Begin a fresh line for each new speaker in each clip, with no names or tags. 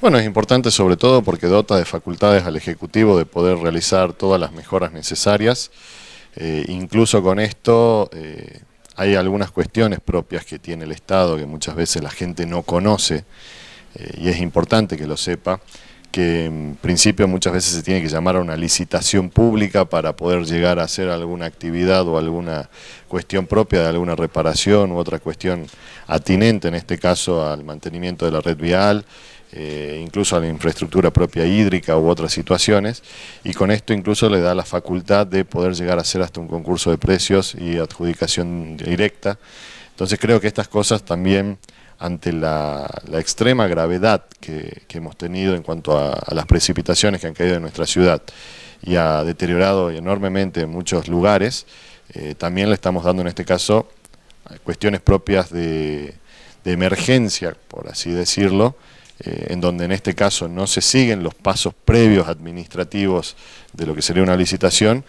Bueno, es importante sobre todo porque dota de facultades al Ejecutivo de poder realizar todas las mejoras necesarias. Eh, incluso con esto eh, hay algunas cuestiones propias que tiene el Estado que muchas veces la gente no conoce eh, y es importante que lo sepa que en principio muchas veces se tiene que llamar a una licitación pública para poder llegar a hacer alguna actividad o alguna cuestión propia de alguna reparación u otra cuestión atinente, en este caso al mantenimiento de la red vial, eh, incluso a la infraestructura propia hídrica u otras situaciones, y con esto incluso le da la facultad de poder llegar a hacer hasta un concurso de precios y adjudicación directa. Entonces creo que estas cosas también ante la, extrema gravedad que, hemos tenido en cuanto a, las precipitaciones que han caído en nuestra ciudad y ha deteriorado enormemente en muchos lugares, eh, también le estamos dando en este caso cuestiones propias de, emergencia, por así decirlo, eh, en donde en este caso no se siguen los pasos previos administrativos de lo que sería una licitación,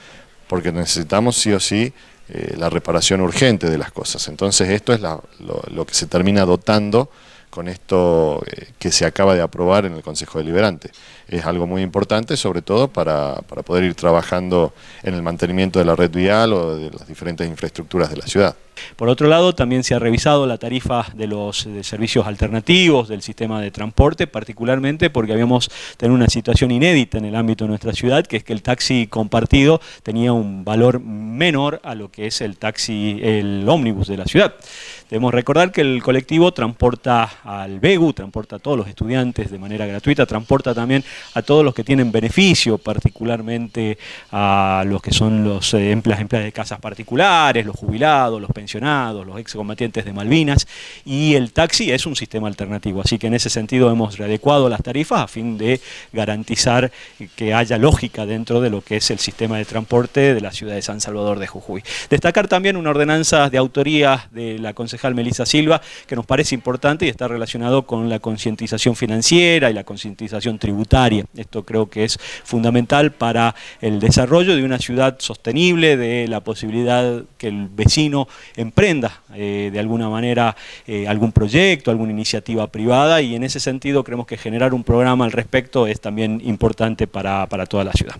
porque necesitamos sí o sí eh, la reparación urgente de las cosas. Entonces esto es lo, que se termina dotando con esto eh, que se acaba de aprobar en el Consejo Deliberante. Es algo muy importante, sobre todo para, poder ir trabajando en el mantenimiento de la red vial o de las diferentes infraestructuras de la ciudad. Por otro lado,
también se ha revisado la tarifa de los servicios alternativos del sistema de transporte, particularmente porque habíamos tenido una situación inédita en el ámbito de nuestra ciudad, que es que el taxi compartido tenía un valor menor a lo que es el taxi, el ómnibus de la ciudad. Debemos recordar que el colectivo transporta al BEGU, transporta a todos los estudiantes de manera gratuita, transporta también a todos los que tienen beneficio, particularmente a los que son los eh, empleados de casas particulares, los jubilados, los pensionados, los excombatientes de Malvinas, y el taxi es un sistema alternativo, así que en ese sentido hemos readecuado las tarifas a fin de garantizar que haya lógica dentro de lo que es el sistema de transporte de la ciudad de San Salvador de Jujuy. Destacar también una ordenanza de autoría de la concejal Melisa Silva, que nos parece importante y está relacionado con la concientización financiera y la concientización tributaria. Esto creo que es fundamental para el desarrollo de una ciudad sostenible, de la posibilidad que el vecino emprenda eh, de alguna manera eh, algún proyecto, alguna iniciativa privada y en ese sentido creemos que generar un programa al respecto es también importante para toda la ciudad.